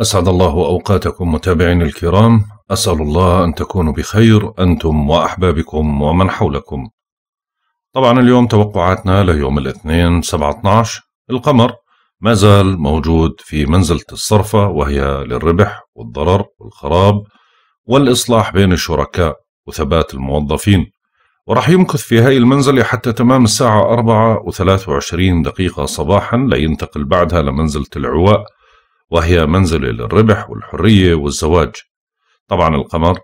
أسعد الله أوقاتكم متابعين الكرام أسأل الله أن تكونوا بخير أنتم وأحبابكم ومن حولكم طبعا اليوم توقعاتنا ليوم الاثنين 17 القمر ما زال موجود في منزلة الصرفة وهي للربح والضرر والخراب والإصلاح بين الشركاء وثبات الموظفين ورح يمكث في هاي المنزلة حتى تمام الساعة 4 و23 دقيقة صباحا لينتقل بعدها لمنزلة العواء وهي منزلة للربح والحرية والزواج طبعا القمر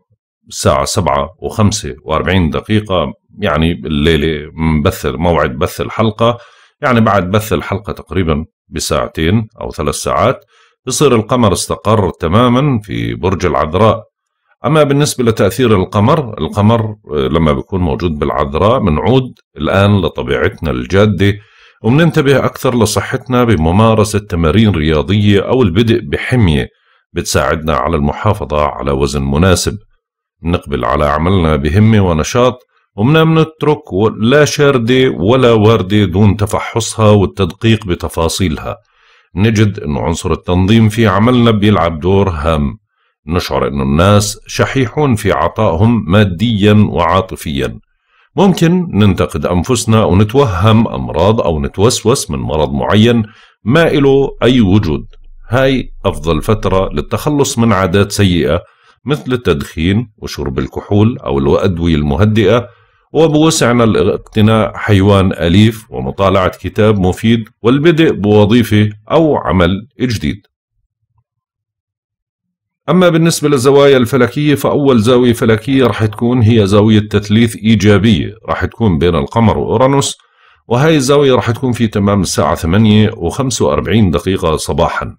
الساعة سبعة وخمسة وأربعين دقيقة يعني الليلة بث موعد بث الحلقة يعني بعد بث الحلقة تقريبا بساعتين أو ثلاث ساعات بصير القمر استقر تماما في برج العذراء أما بالنسبة لتأثير القمر القمر آه، لما بيكون موجود بالعذراء بنعود الآن لطبيعتنا الجادة ومننتبه أكثر لصحتنا بممارسة تمارين رياضية أو البدء بحمية بتساعدنا على المحافظة على وزن مناسب نقبل على عملنا بهمة ونشاط ومنا منترك لا شاردة ولا واردة دون تفحصها والتدقيق بتفاصيلها نجد أن عنصر التنظيم في عملنا بيلعب دور هام نشعر أن الناس شحيحون في عطائهم ماديا وعاطفيا ممكن ننتقد أنفسنا ونتوهم أمراض أو نتوسوس من مرض معين ما إله أي وجود هاي أفضل فترة للتخلص من عادات سيئة مثل التدخين وشرب الكحول أو الأدوية المهدئة وبوسعنا الاقتناء حيوان أليف ومطالعة كتاب مفيد والبدء بوظيفة أو عمل جديد أما بالنسبة للزوايا الفلكية فأول زاوية فلكية رح تكون هي زاوية تثليث إيجابية رح تكون بين القمر وأورانوس وهاي الزاوية رح تكون في تمام الساعة 8 و45 دقيقة صباحا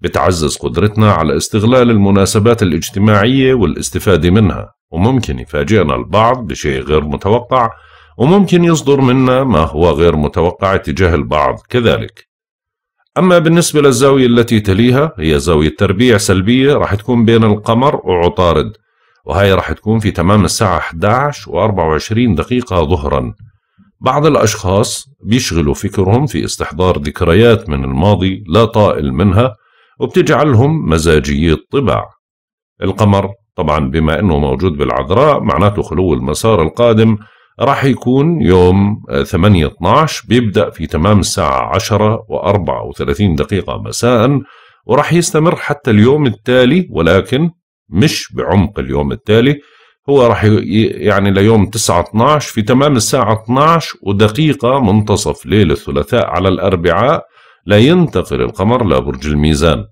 بتعزز قدرتنا على استغلال المناسبات الاجتماعية والاستفادة منها وممكن يفاجئنا البعض بشيء غير متوقع وممكن يصدر منا ما هو غير متوقع تجاه البعض كذلك أما بالنسبة للزاوية التي تليها هي زاوية تربيع سلبية راح تكون بين القمر وعطارد وهي راح تكون في تمام الساعة 11 و 24 دقيقة ظهرا بعض الأشخاص بيشغلوا فكرهم في استحضار ذكريات من الماضي لا طائل منها وبتجعلهم مزاجية طبع القمر طبعا بما أنه موجود بالعذراء معناته خلو المسار القادم راح يكون يوم 8 آه، 12 بيبدأ في تمام الساعة 10 و 34 دقيقة مساء وراح يستمر حتى اليوم التالي ولكن مش بعمق اليوم التالي هو راح يعني ليوم 9 12 في تمام الساعة 12 ودقيقة منتصف ليل الثلاثاء على الأربعاء لا ينتقل القمر لبرج الميزان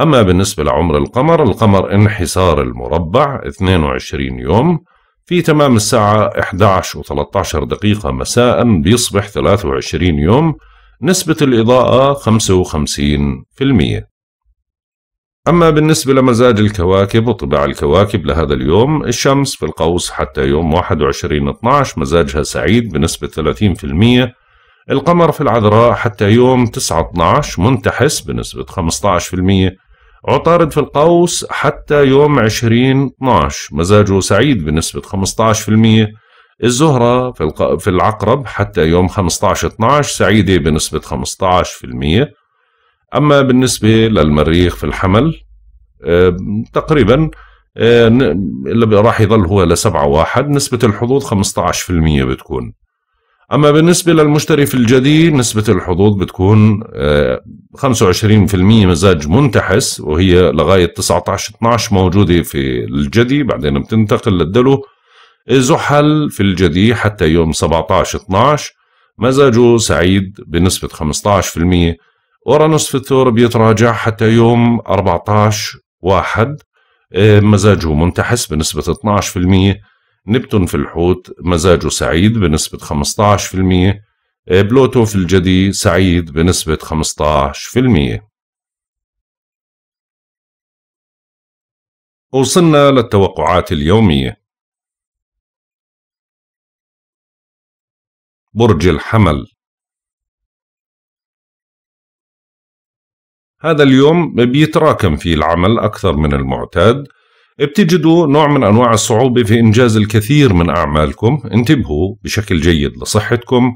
أما بالنسبة لعمر القمر القمر انحسار المربع 22 يوم في تمام الساعة 11 و13 دقيقة مساء بيصبح 23 يوم نسبة الإضاءة 55% أما بالنسبة لمزاج الكواكب وطباع الكواكب لهذا اليوم الشمس في القوس حتى يوم 21-12 مزاجها سعيد بنسبة 30% القمر في العذراء حتى يوم 9-12 منتحس بنسبة 15% عطارد في القوس حتى يوم 20 12 مزاجه سعيد بنسبة 15% الزهرة في, الق... في العقرب حتى يوم 15 12 سعيدة بنسبة 15% أما بالنسبة للمريخ في الحمل أه تقريبا أه راح يظل هو لسبعة واحد نسبة الحظوظ 15% بتكون اما بالنسبه للمشتري في الجديد نسبه الحظوظ بتكون 25% آه، مزاج منتحس وهي لغايه 19 12 موجوده في الجدي بعدين بتنتقل للدلو زحل في الجدي حتى يوم 17 12 مزاجه سعيد بنسبه 15% ورانوس في الثور بيتراجع حتى يوم 14 1 آه، مزاجه منتحس بنسبة 12% نبتون في الحوت مزاجه سعيد بنسبة 15% آه، بلوتو في الجدي سعيد بنسبة 15% وصلنا للتوقعات اليومية برج الحمل هذا اليوم بيتراكم فيه العمل أكثر من المعتاد بتجدوا نوع من أنواع الصعوبة في إنجاز الكثير من أعمالكم انتبهوا بشكل جيد لصحتكم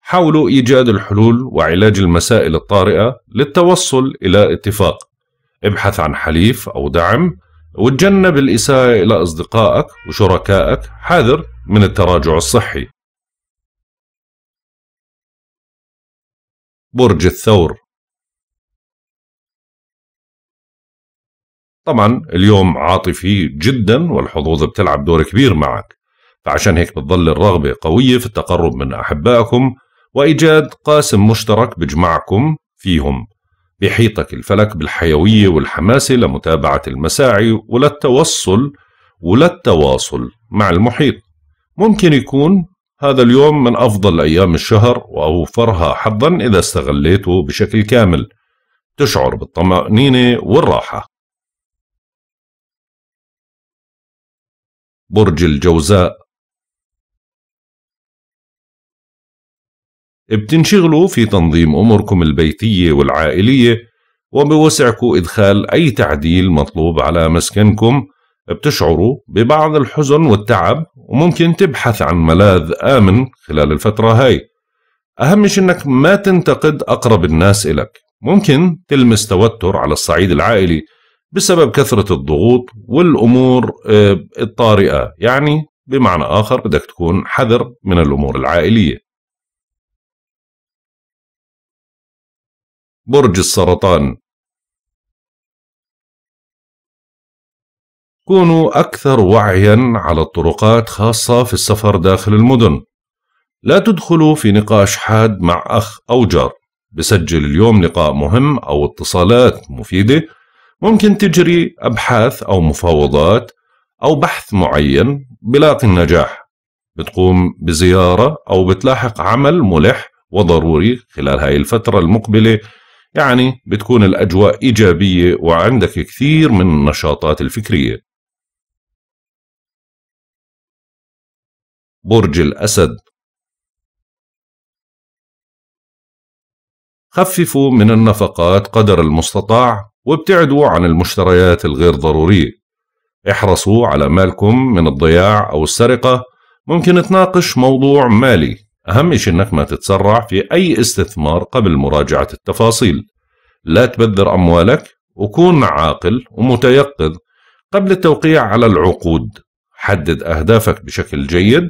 حاولوا إيجاد الحلول وعلاج المسائل الطارئة للتوصل إلى اتفاق ابحث عن حليف أو دعم وتجنب الإساءة إلى أصدقائك وشركائك حذر من التراجع الصحي برج الثور طبعا اليوم عاطفي جدا والحظوظ بتلعب دور كبير معك فعشان هيك بتظل الرغبة قوية في التقرب من أحبائكم وإيجاد قاسم مشترك بجمعكم فيهم بيحيطك الفلك بالحيوية والحماسة لمتابعة المساعي وللتوصل وللتواصل مع المحيط ممكن يكون هذا اليوم من أفضل أيام الشهر وأوفرها حظا إذا استغليته بشكل كامل تشعر بالطمأنينة والراحة برج الجوزاء بتنشغلوا في تنظيم أموركم البيتية والعائلية وبوسعكم إدخال أي تعديل مطلوب على مسكنكم بتشعروا ببعض الحزن والتعب وممكن تبحث عن ملاذ آمن خلال الفترة هاي أهم شيء أنك ما تنتقد أقرب الناس إلك ممكن تلمس توتر على الصعيد العائلي بسبب كثرة الضغوط والأمور آه، الطارئة يعني بمعنى آخر بدك تكون حذر من الأمور العائلية برج السرطان كونوا أكثر وعيا على الطرقات خاصة في السفر داخل المدن لا تدخلوا في نقاش حاد مع أخ أو جار بسجل اليوم لقاء مهم أو اتصالات مفيدة ممكن تجري أبحاث أو مفاوضات أو بحث معين بلاقي النجاح بتقوم بزيارة أو بتلاحق عمل ملح وضروري خلال هاي الفترة المقبلة يعني بتكون الأجواء إيجابية وعندك كثير من النشاطات الفكرية برج الأسد خففوا من النفقات قدر المستطاع وابتعدوا عن المشتريات الغير ضرورية احرصوا على مالكم من الضياع أو السرقة ممكن تناقش موضوع مالي أهم شيء أنك ما تتسرع في أي استثمار قبل مراجعة التفاصيل لا تبذر أموالك وكون عاقل ومتيقظ قبل التوقيع على العقود حدد أهدافك بشكل جيد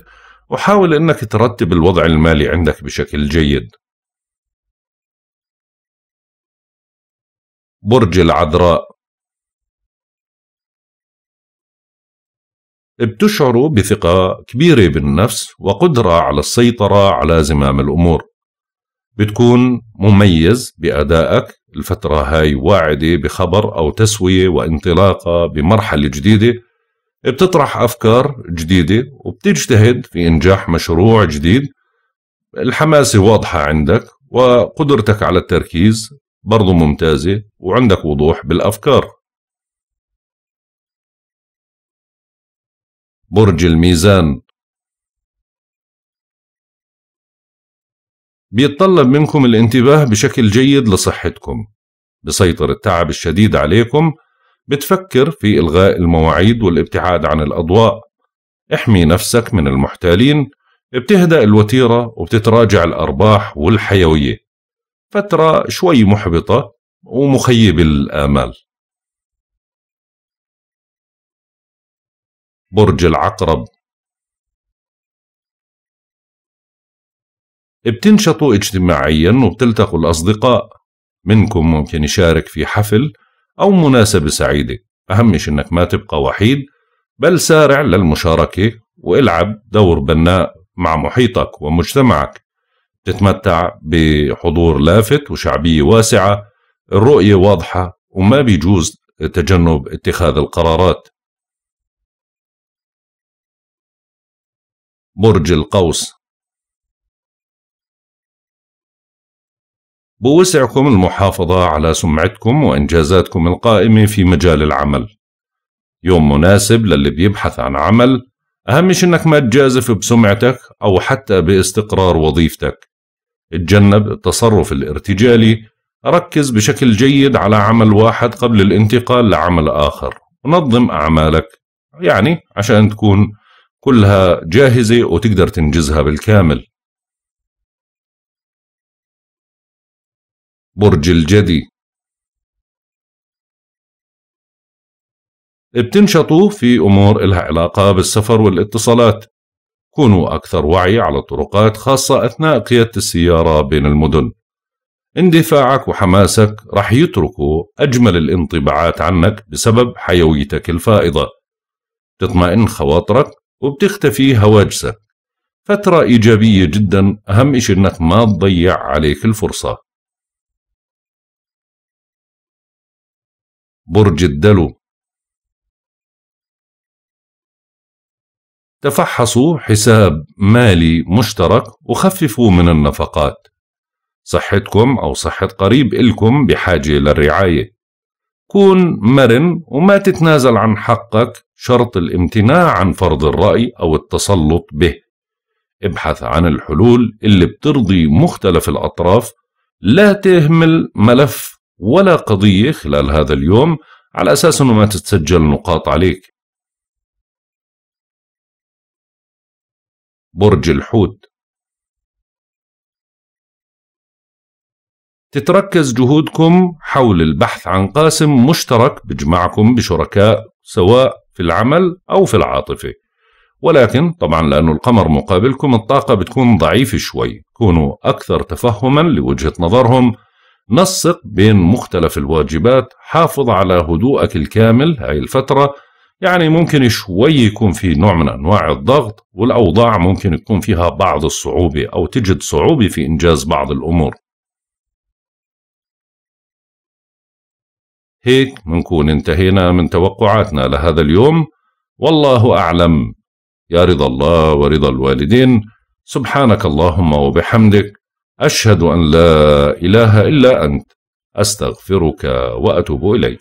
وحاول أنك ترتب الوضع المالي عندك بشكل جيد برج العذراء بتشعر بثقة كبيرة بالنفس وقدرة على السيطرة على زمام الأمور بتكون مميز بأدائك الفترة هاي واعدة بخبر أو تسوية وانطلاقة بمرحلة جديدة بتطرح أفكار جديدة وبتجتهد في إنجاح مشروع جديد الحماسة واضحة عندك وقدرتك على التركيز برضو ممتازة وعندك وضوح بالأفكار برج الميزان بيتطلب منكم الانتباه بشكل جيد لصحتكم بسيطر التعب الشديد عليكم بتفكر في إلغاء المواعيد والابتعاد عن الأضواء احمي نفسك من المحتالين بتهدأ الوتيرة وبتتراجع الأرباح والحيوية فترة شوي محبطة ومخيب الآمال برج العقرب بتنشطوا اجتماعيا وبتلتقوا الأصدقاء منكم ممكن يشارك في حفل أو مناسبة سعيدة أهم شيء أنك ما تبقى وحيد بل سارع للمشاركة والعب دور بناء مع محيطك ومجتمعك تتمتع بحضور لافت وشعبية واسعة الرؤية واضحة وما بيجوز تجنب اتخاذ القرارات برج القوس بوسعكم المحافظة على سمعتكم وإنجازاتكم القائمة في مجال العمل يوم مناسب للي بيبحث عن عمل أهم شيء إنك ما تجازف بسمعتك أو حتى باستقرار وظيفتك اتجنب التصرف الارتجالي ركز بشكل جيد على عمل واحد قبل الانتقال لعمل آخر نظم أعمالك يعني عشان تكون كلها جاهزة وتقدر تنجزها بالكامل برج الجدي بتنشطوا في أمور إلها علاقة بالسفر والاتصالات كونوا أكثر وعي على الطرقات خاصة أثناء قيادة السيارة بين المدن اندفاعك وحماسك رح يتركوا أجمل الانطباعات عنك بسبب حيويتك الفائضة تطمئن خواطرك وبتختفي هواجسك فترة إيجابية جدا أهم إشي إنك ما تضيع عليك الفرصة برج الدلو تفحصوا حساب مالي مشترك وخففوا من النفقات صحتكم أو صحة قريب إلكم بحاجة للرعاية كون مرن وما تتنازل عن حقك شرط الامتناع عن فرض الرأي أو التسلط به ابحث عن الحلول اللي بترضي مختلف الأطراف لا تهمل ملف ولا قضية خلال هذا اليوم على أساس أنه ما تتسجل نقاط عليك برج الحوت تتركز جهودكم حول البحث عن قاسم مشترك بجمعكم بشركاء سواء في العمل أو في العاطفة ولكن طبعا لأنه القمر مقابلكم الطاقة بتكون ضعيفة شوي كونوا أكثر تفهما لوجهة نظرهم نسق بين مختلف الواجبات حافظ على هدوءك الكامل هاي الفترة يعني ممكن شوي يكون في نوع من أنواع الضغط والأوضاع ممكن يكون فيها بعض الصعوبة أو تجد صعوبة في إنجاز بعض الأمور هيك منكون انتهينا من توقعاتنا لهذا اليوم والله أعلم يا رضا الله ورضا الوالدين سبحانك اللهم وبحمدك أشهد أن لا إله إلا أنت أستغفرك وأتوب إليك